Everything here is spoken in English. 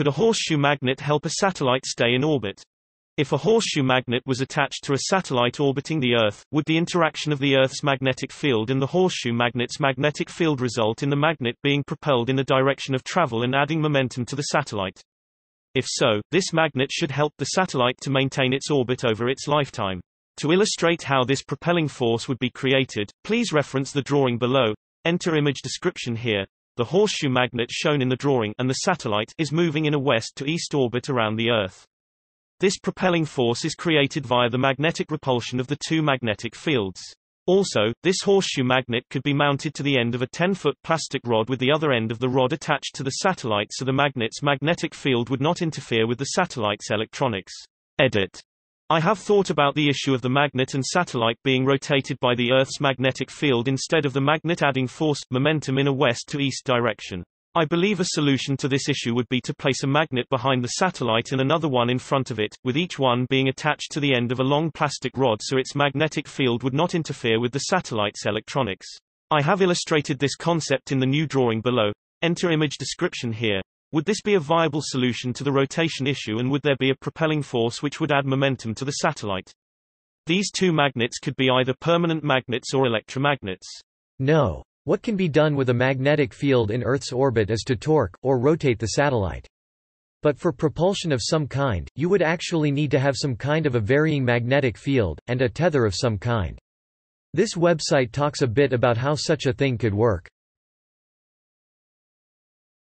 Could a horseshoe magnet help a satellite stay in orbit? If a horseshoe magnet was attached to a satellite orbiting the Earth, would the interaction of the Earth's magnetic field and the horseshoe magnet's magnetic field result in the magnet being propelled in the direction of travel and adding momentum to the satellite? If so, this magnet should help the satellite to maintain its orbit over its lifetime. To illustrate how this propelling force would be created, please reference the drawing below. Enter image description here. The horseshoe magnet shown in the drawing and the satellite is moving in a west to east orbit around the Earth. This propelling force is created via the magnetic repulsion of the two magnetic fields. Also, this horseshoe magnet could be mounted to the end of a 10-foot plastic rod with the other end of the rod attached to the satellite so the magnet's magnetic field would not interfere with the satellite's electronics. Edit. I have thought about the issue of the magnet and satellite being rotated by the Earth's magnetic field instead of the magnet adding force, momentum in a west-to-east direction. I believe a solution to this issue would be to place a magnet behind the satellite and another one in front of it, with each one being attached to the end of a long plastic rod so its magnetic field would not interfere with the satellite's electronics. I have illustrated this concept in the new drawing below. Enter image description here. Would this be a viable solution to the rotation issue and would there be a propelling force which would add momentum to the satellite? These two magnets could be either permanent magnets or electromagnets. No. What can be done with a magnetic field in Earth's orbit is to torque, or rotate the satellite. But for propulsion of some kind, you would actually need to have some kind of a varying magnetic field, and a tether of some kind. This website talks a bit about how such a thing could work.